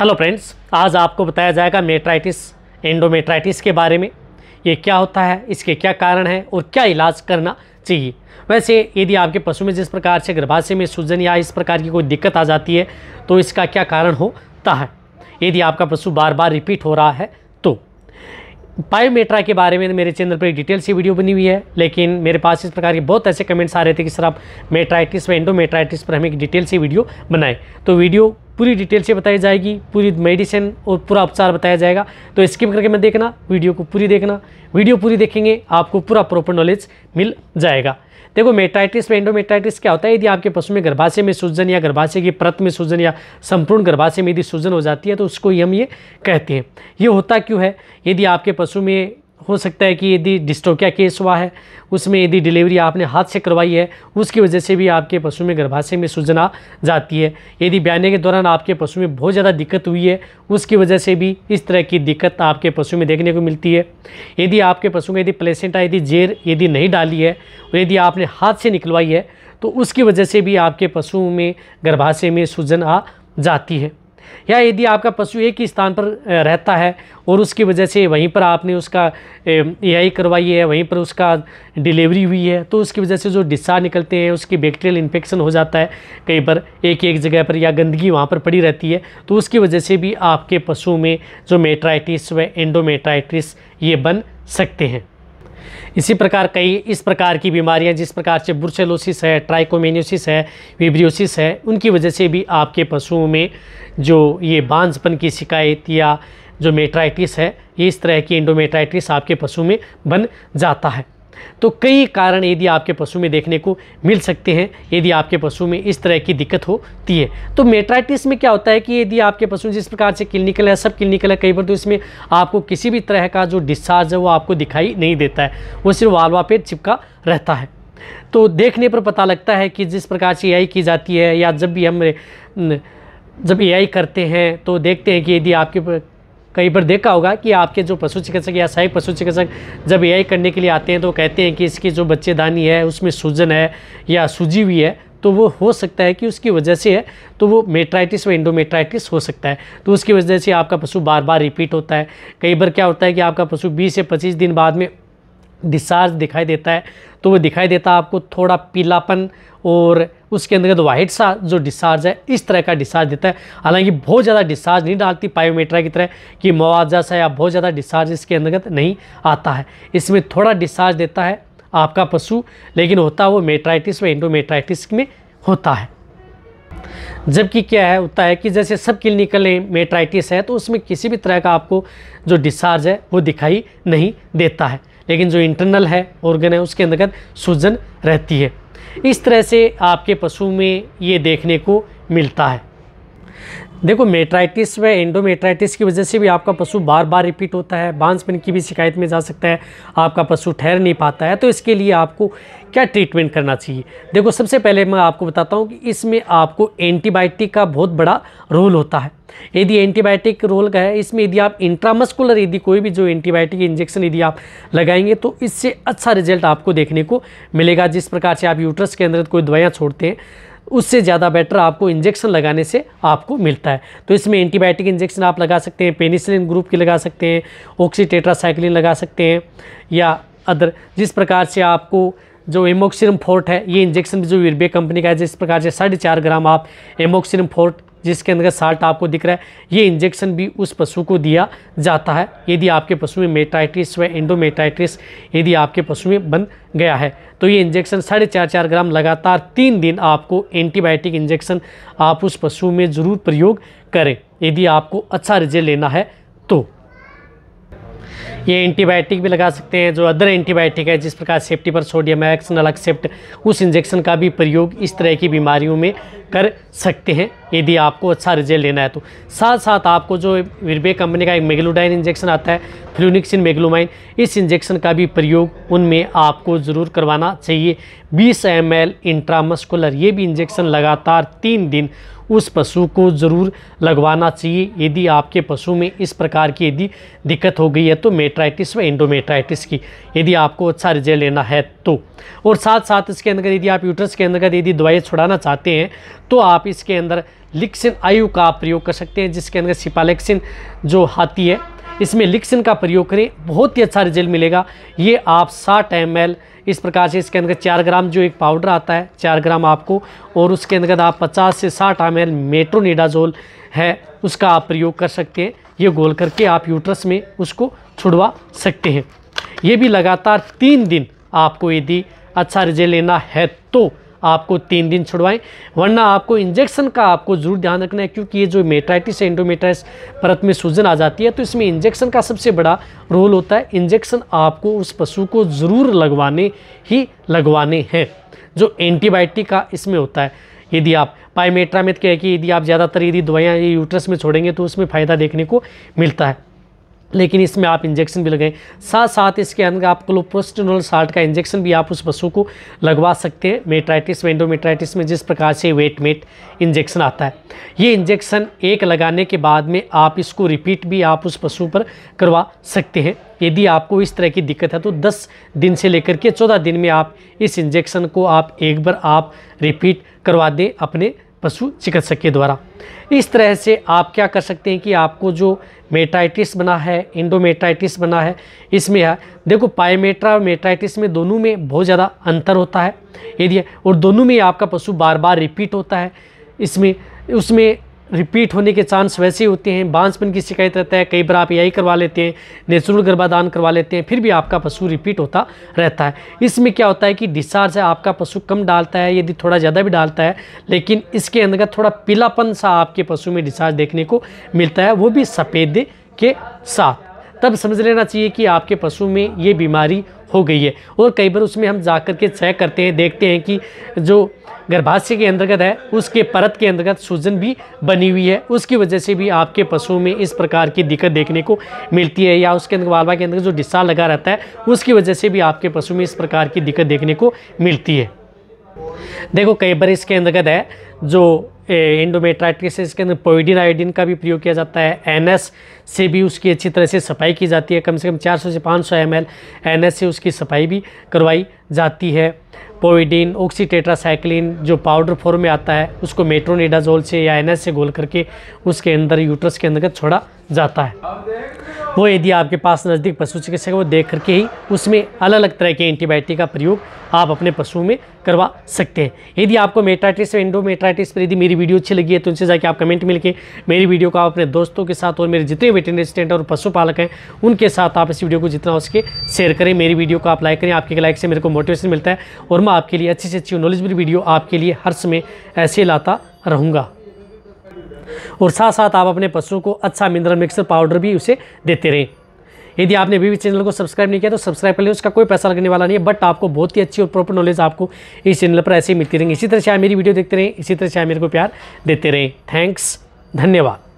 hello friends आज आपको बताया जाएगा मेट्राइटिस एंडोमेट्राइटिस के बारे में ये क्या होता है इसके क्या कारण हैं और क्या इलाज करना चाहिए वैसे यदि आपके पशु में जिस प्रकार से गर्भाशय में सूजन या इस प्रकार की कोई दिक्कत आ जाती है तो इसका क्या कारण होता है यदि आपका पशु बार बार रिपीट हो रहा है तो बायोमेट्रा के बारे में मेरे चैनल पर एक डिटेल सी वीडियो बनी हुई है लेकिन मेरे पास इस प्रकार के बहुत ऐसे कमेंट्स आ रहे थे कि सर आप मेट्राइटिस व एंडोमेट्राइटिस पर हम एक डिटेल सी वीडियो बनाएं तो वीडियो पूरी डिटेल से बताई जाएगी पूरी मेडिसिन और पूरा उपचार बताया जाएगा तो स्किप करके मैं देखना वीडियो को पूरी देखना वीडियो पूरी देखेंगे आपको पूरा प्रॉपर नॉलेज मिल जाएगा देखो मेटाइटिस में एंडोमेटाइटिस क्या होता है यदि आपके पशु में गर्भाशय में सूजन या गर्भाशय की प्रत में सूजन या संपूर्ण गर्भाशय में यदि सूजन हो जाती है तो उसको ही हम ये कहते हैं ये होता क्यों है यदि आपके पशु में हो सकता है कि यदि डिस्टोकिया केस हुआ है उसमें यदि डिलीवरी आपने हाथ से करवाई है उसकी वजह से भी आपके पशु में गर्भाशय में सूजन आ जाती है यदि ब्याने के दौरान आपके पशु में बहुत ज़्यादा दिक्कत हुई है उसकी वजह से भी इस तरह की दिक्कत आपके पशु में देखने को मिलती है यदि आपके पशु में यदि प्लेसेंटा यदि जेर यदि नहीं डाली है और यदि आपने हाथ से निकलवाई है तो उसकी वजह से भी आपके पशुओं में गर्भाशय में सूजन आ जाती है या यदि आपका पशु एक ही स्थान पर रहता है और उसकी वजह से वहीं पर आपने उसका ए आई करवाई है वहीं पर उसका डिलीवरी हुई है तो उसकी वजह से जो डिस्चार्ज निकलते हैं उसकी बैक्टीरियल इन्फेक्शन हो जाता है कहीं पर एक एक जगह पर या गंदगी वहाँ पर पड़ी रहती है तो उसकी वजह से भी आपके पशु में जो मेट्राइटिस व एंडोमेट्राइटिस ये बन सकते हैं इसी प्रकार कई इस प्रकार की बीमारियां जिस प्रकार से ब्रुसेलोसिस है ट्राइकोमेनियोसिस है विब्रियोसिस है उनकी वजह से भी आपके पशुओं में जो ये बांझपन की शिकायत या जो मेट्राइटिस है इस तरह की एंडोमेट्राइटिस आपके पशु में बन जाता है तो कई कारण यदि आपके पशु में देखने को मिल सकते हैं यदि आपके पशु में इस तरह की दिक्कत होती है तो मेट्राइटिस में क्या होता है कि यदि आपके पशु जिस प्रकार से क्लिनिकल है सब क्लिनिकल है कई बार तो इसमें आपको किसी भी तरह का जो डिस्चार्ज है वो आपको दिखाई नहीं देता है वो सिर्फ वालवा पे चिपका रहता है तो देखने पर पता लगता है कि जिस प्रकार से एआई की जाती है या जब भी हम जब ए करते हैं तो देखते हैं कि यदि आपके कई बार देखा होगा कि आपके जो पशु चिकित्सक या सहायक पशु चिकित्सक जब ए करने के लिए आते हैं तो कहते हैं कि इसकी जो बच्चेदानी है उसमें सूजन है या सूजी हुई है तो वो हो सकता है कि उसकी वजह से है तो वो मेट्राइटिस व इंडोमेट्राइटिस हो सकता है तो उसकी वजह से आपका पशु बार बार रिपीट होता है कई बार क्या होता है कि आपका पशु बीस से पच्चीस दिन बाद में डिस्चार्ज दिखाई देता है तो वो दिखाई देता है आपको थोड़ा पीलापन और उसके अंतर्गत तो वाइट सा जो डिस्चार्ज है इस तरह का डिस्चार्ज देता है हालांकि बहुत ज़्यादा डिस्चार्ज नहीं डालती पायोमेट्रा की तरह कि मुआवजा सा या बहुत ज़्यादा डिस्चार्ज इसके अंतर्गत नहीं आता है इसमें थोड़ा डिस्चार्ज देता है आपका पशु लेकिन होता है वो मेट्राइटिस व इंडोमेट्राइटिस में होता है जबकि क्या है होता है कि जैसे सब क्लिनिकल मेट्राइटिस है तो उसमें किसी भी तरह का आपको जो डिस्चार्ज है वो दिखाई नहीं देता है लेकिन जो इंटरनल है ऑर्गन है उसके अंतर्गत सूजन रहती है इस तरह से आपके पशु में ये देखने को मिलता है देखो मेट्राइटिस व एंडोमेट्राइटिस की वजह से भी आपका पशु बार बार रिपीट होता है बांसपन की भी शिकायत में जा सकता है आपका पशु ठहर नहीं पाता है तो इसके लिए आपको क्या ट्रीटमेंट करना चाहिए देखो सबसे पहले मैं आपको बताता हूँ कि इसमें आपको एंटीबायोटिक का बहुत बड़ा रोल होता है यदि एंटीबायोटिक रोल का है इसमें यदि आप इंट्रामस्कुलर यदि कोई भी जो एंटीबायोटिक इंजेक्शन यदि आप लगाएंगे तो इससे अच्छा रिजल्ट आपको देखने को मिलेगा जिस प्रकार से आप यूट्रस के अंदर कोई दवाइयाँ छोड़ते हैं उससे ज़्यादा बेटर आपको इंजेक्शन लगाने से आपको मिलता है तो इसमें एंटीबायोटिक इंजेक्शन आप लगा सकते हैं पेनिसिलिन ग्रुप की लगा सकते हैं ऑक्सीटेट्रासाइक्लिन लगा सकते हैं या अदर जिस प्रकार से आपको जो एमोक्सिरम फोर्ट है ये इंजेक्शन जो वीरबे कंपनी का है जिस प्रकार से साढ़े चार ग्राम आप एमोक्सिरम फोर्ट जिसके अंदर साल्ट आपको दिख रहा है ये इंजेक्शन भी उस पशु को दिया जाता है यदि आपके पशु में मेटाइटिस व एंडोमेटाइटिस यदि आपके पशु में बन गया है तो ये इंजेक्शन साढ़े चार चार ग्राम लगातार तीन दिन आपको एंटीबायोटिक इंजेक्शन आप उस पशु में ज़रूर प्रयोग करें यदि आपको अच्छा रिजल्ट लेना है तो ये एंटीबायोटिक भी लगा सकते हैं जो अदर एंटीबायोटिक है जिस प्रकार सेफ्टी पर सोडियम एक्स नलक्सेप्ट उस इंजेक्शन का भी प्रयोग इस तरह की बीमारियों में कर सकते हैं यदि आपको अच्छा रिजल्ट लेना है तो साथ साथ आपको जो विरबे कंपनी का एक मेगलोडाइन इंजेक्शन आता है फ्लूनिक्सिन मेगलोमाइन इस इंजेक्शन का भी प्रयोग उनमें आपको ज़रूर करवाना चाहिए बीस एम एल इंट्रामस्कुलर ये भी इंजेक्शन लगातार तीन दिन उस पशु को ज़रूर लगवाना चाहिए यदि आपके पशु में इस प्रकार की यदि दिक्कत हो गई है तो मेट्राइटिस व एंडोमेट्राइटिस की यदि आपको अच्छा रिजल्ट लेना है तो और साथ साथ इसके अंदर यदि आप यूटर्स के अंदर यदि दवाई छुड़ाना चाहते हैं तो आप इसके अंदर लिक्सिन आयु का प्रयोग कर सकते हैं जिसके अंदर सिपालेक्सिन जो हाथी है इसमें लिक्सिन का प्रयोग करें बहुत ही अच्छा रिजल्ट मिलेगा ये आप साठ एम इस प्रकार से इसके अंदर चार ग्राम जो एक पाउडर आता है चार ग्राम आपको और उसके अंदर आप पचास से साठ एम एल मेट्रोनिडाजोल है उसका आप प्रयोग कर सकते हैं ये गोल करके आप यूट्रस में उसको छुड़वा सकते हैं ये भी लगातार तीन दिन आपको यदि अच्छा रिजल्ट लेना है तो आपको तीन दिन छुड़वाएं वरना आपको इंजेक्शन का आपको ज़रूर ध्यान रखना है क्योंकि ये जो मेट्राइटिस है एंडोमेट्राइस परत में सूजन आ जाती है तो इसमें इंजेक्शन का सबसे बड़ा रोल होता है इंजेक्शन आपको उस पशु को ज़रूर लगवाने ही लगवाने हैं जो एंटीबायोटिक का इसमें होता है यदि आप पाइमेट्रा कह कि यदि आप ज़्यादातर यदि दवाइयाँ यूट्रस में छोड़ेंगे तो उसमें फ़ायदा देखने को मिलता है लेकिन इसमें आप इंजेक्शन भी लगाएं साथ साथ इसके अंदर आप क्लोप्रोस्टिनोल साल्ट का इंजेक्शन भी आप उस पशु को लगवा सकते हैं मेट्राइटिस वेंडोमेट्राइटिस एंडोमेट्राइटिस में जिस प्रकार से वेट मेट इंजेक्शन आता है ये इंजेक्शन एक लगाने के बाद में आप इसको रिपीट भी आप उस पशु पर करवा सकते हैं यदि आपको इस तरह की दिक्कत है तो दस दिन से लेकर के चौदह दिन में आप इस इंजेक्शन को आप एक बार आप रिपीट करवा दें अपने पशु चिकित्सक के द्वारा इस तरह से आप क्या कर सकते हैं कि आपको जो मेटाइटिस बना है इंडोमेटाइटिस बना है इसमें है देखो पायमेट्रा और मेटाइटिस में दोनों में बहुत ज़्यादा अंतर होता है यदि और दोनों में आपका पशु बार बार रिपीट होता है इसमें उसमें रिपीट होने के चांस वैसे होते हैं बांसपन की शिकायत रहता है कई बार आप यही करवा लेते हैं नेचुरल गर्भाधान करवा लेते हैं फिर भी आपका पशु रिपीट होता रहता है इसमें क्या होता है कि डिस्चार्ज है आपका पशु कम डालता है यदि थोड़ा ज़्यादा भी डालता है लेकिन इसके अंतर्गत थोड़ा पीलापन सा आपके पशु में डिस्चार्ज देखने को मिलता है वो भी सफ़ेद के साथ तब समझ लेना चाहिए कि आपके पशु में ये बीमारी हो गई है और कई बार उसमें हम जा के चेक करते हैं देखते हैं कि जो गर्भाशय के अंतर्गत है उसके परत के अंतर्गत सूजन भी बनी हुई है उसकी वजह से भी आपके पशु में इस प्रकार की दिक्कत देखने को मिलती है या उसके अंदर वालवा के अंदर जो डिस्सा लगा रहता है उसकी वजह से भी आपके पशु में इस प्रकार की दिक्कत देखने को मिलती है देखो कई बार इसके अंतर्गत है जो एंडोमेट्राइटिस इसके अंदर पोइडिन आयोडीन का भी प्रयोग किया जाता है एनएस से भी उसकी अच्छी तरह से सफाई की जाती है कम से कम 400 से 500 सौ एनएस से उसकी सफाई भी करवाई जाती है पोइडीन ऑक्सीटेट्रासाइक्लिन जो पाउडर फॉर्म में आता है उसको मेट्रोनिडाजोल से या एन से गोल करके उसके अंदर यूट्रस के अंदर छोड़ा जाता है वो यदि आपके पास नज़दीक पशु चिकित्सक है वो देख करके ही उसमें अलग अलग तरह के एंटीबायोटिक का प्रयोग आप अपने पशु में करवा सकते हैं यदि आपको मेट्राइटिस और एंडोमेट्राइटिस पर यदि मेरी वीडियो अच्छी लगी है तो उनसे जाके आप कमेंट में मेरी वीडियो को आप अपने दोस्तों के साथ और मेरे जितने वेटनरी असिस्टेंट और पशुपालक हैं उनके साथ आप इस वीडियो को जितना हो सके शेयर करें मेरी वीडियो को आप लाइक करें आपके लाइक से मेरे को मोटिवेशन मिलता है और मैं आपके लिए अच्छी से अच्छी नॉलेजबल वीडियो आपके लिए हर समय ऐसे लाता रहूँगा और साथ साथ आप अपने पशुओं को अच्छा मिनरल मिक्सर पाउडर भी उसे देते रहें यदि आपने अभी भी चैनल को सब्सक्राइब नहीं किया तो सब्सक्राइब कर लें उसका कोई पैसा लगने वाला नहीं है बट आपको बहुत ही अच्छी और प्रॉपर नॉलेज आपको इस चैनल पर ऐसे ही मिलती रहेंगी इसी तरह से आप मेरी वीडियो देखते रहें इसी तरह से आप मेरे को प्यार देते रहें थैंक्स धन्यवाद